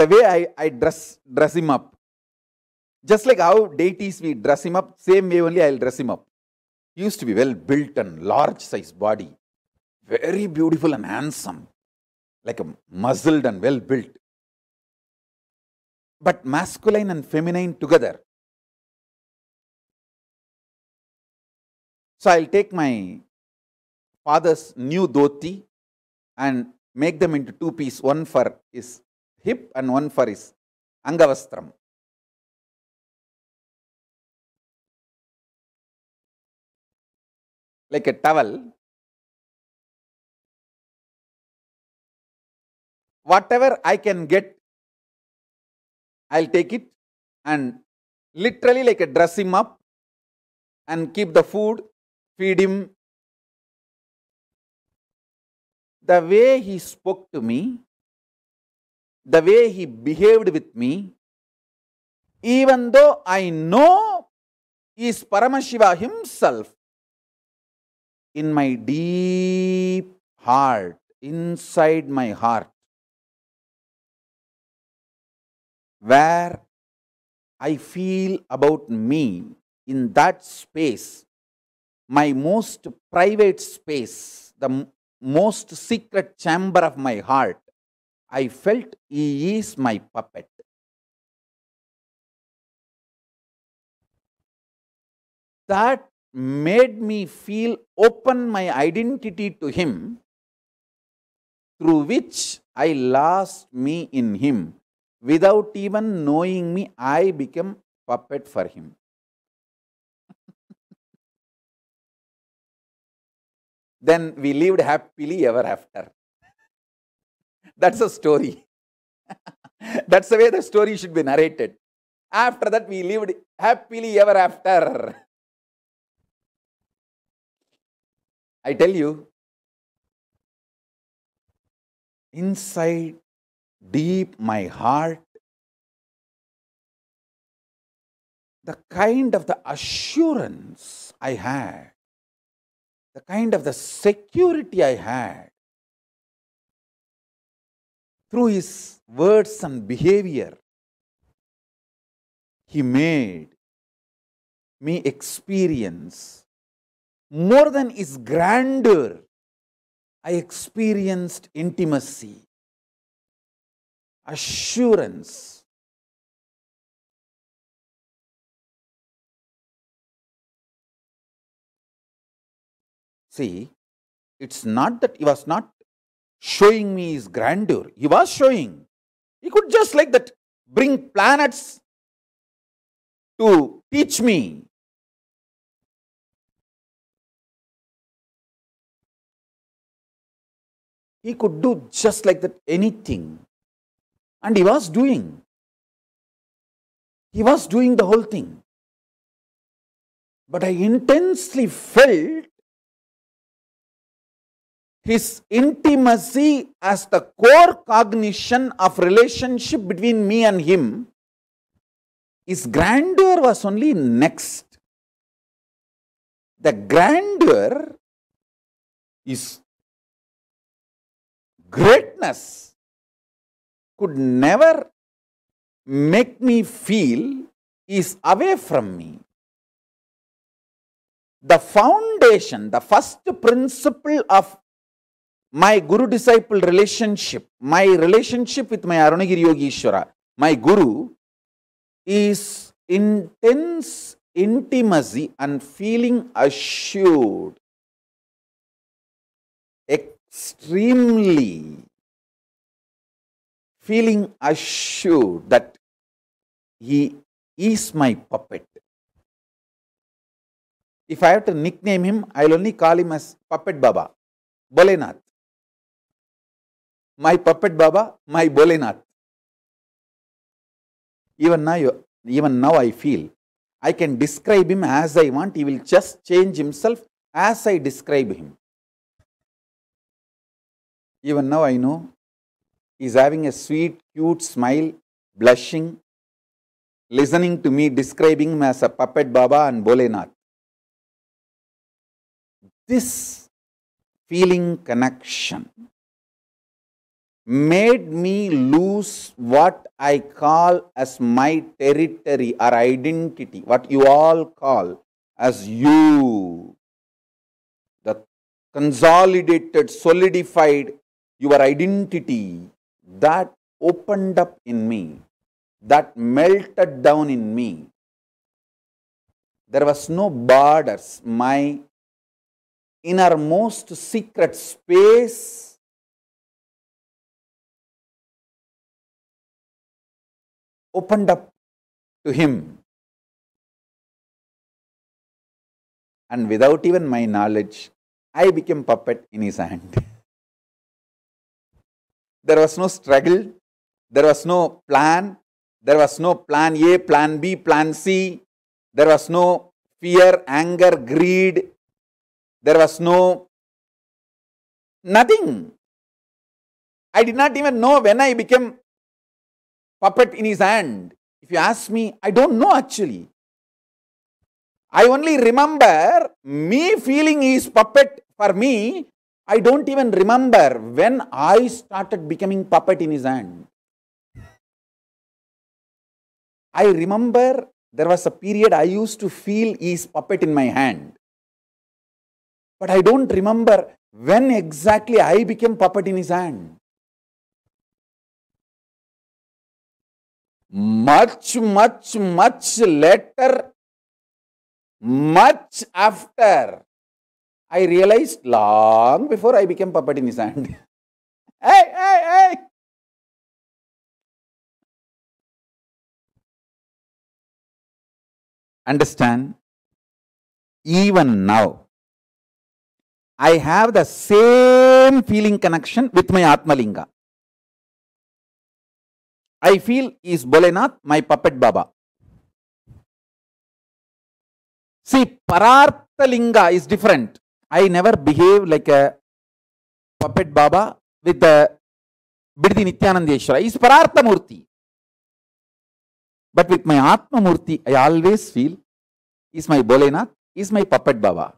the way I, I dress, dress him up. Just like how deities we dress him up, same way only I'll dress him up. He used to be well built and large sized body, very beautiful and handsome, like a muzzled and well built. But masculine and feminine together. So I'll take my father's new dhoti and make them into two pieces, one for his hip and one for his Angavastram. Like a towel, whatever I can get, I will take it and literally like a dress him up and keep the food, feed him. The way he spoke to me, the way he behaved with me, even though I know is Paramashiva himself, in my deep heart, inside my heart, where I feel about me in that space, my most private space, the most secret chamber of my heart, I felt he is my puppet. That made me feel open my identity to him through which I lost me in him. Without even knowing me, I became puppet for him. then we lived happily ever after. That's a story. That's the way the story should be narrated. After that, we lived happily ever after. I tell you, inside deep my heart, the kind of the assurance I had, the kind of the security I had, through his words and behavior, he made me experience more than his grandeur. I experienced intimacy, assurance, See, it's not that he was not showing me his grandeur. He was showing. He could just like that bring planets to teach me. He could do just like that anything. And he was doing. He was doing the whole thing. But I intensely felt his intimacy as the core cognition of relationship between me and him, his grandeur was only next. The grandeur is greatness could never make me feel is away from me. The foundation, the first principle of my guru disciple relationship, my relationship with my Arunagiri Yogeshwara, my guru, is intense intimacy and feeling assured, extremely feeling assured that he is my puppet. If I have to nickname him, I will only call him as Puppet Baba, Bolenath my puppet Baba, my Bolenath. Even now, even now I feel I can describe him as I want. He will just change himself as I describe him. Even now I know he's having a sweet, cute smile, blushing, listening to me describing him as a puppet Baba and Bolenath. This feeling connection made me lose what I call as my territory or identity, what you all call as you, the consolidated, solidified your identity that opened up in me, that melted down in me. There was no borders. My innermost secret space opened up to him. And without even my knowledge, I became puppet in his hand. there was no struggle, there was no plan, there was no plan A, plan B, plan C, there was no fear, anger, greed, there was no nothing. I did not even know when I became puppet in his hand. If you ask me, I don't know actually. I only remember me feeling his puppet for me. I don't even remember when I started becoming puppet in his hand. I remember there was a period I used to feel his puppet in my hand. But I don't remember when exactly I became puppet in his hand. much, much, much later, much after, I realized long before I became puppet in his hand. hey, hey, hey! Understand? Even now, I have the same feeling connection with my Atmalinga. I feel is Bolenath, my puppet Baba. See, Pararthalinga is different. I never behave like a puppet Baba with the Biddi Nityanandeshwara. He is Parartha Murti. But with my Atma Murti, I always feel is my Bolenath, is my puppet Baba.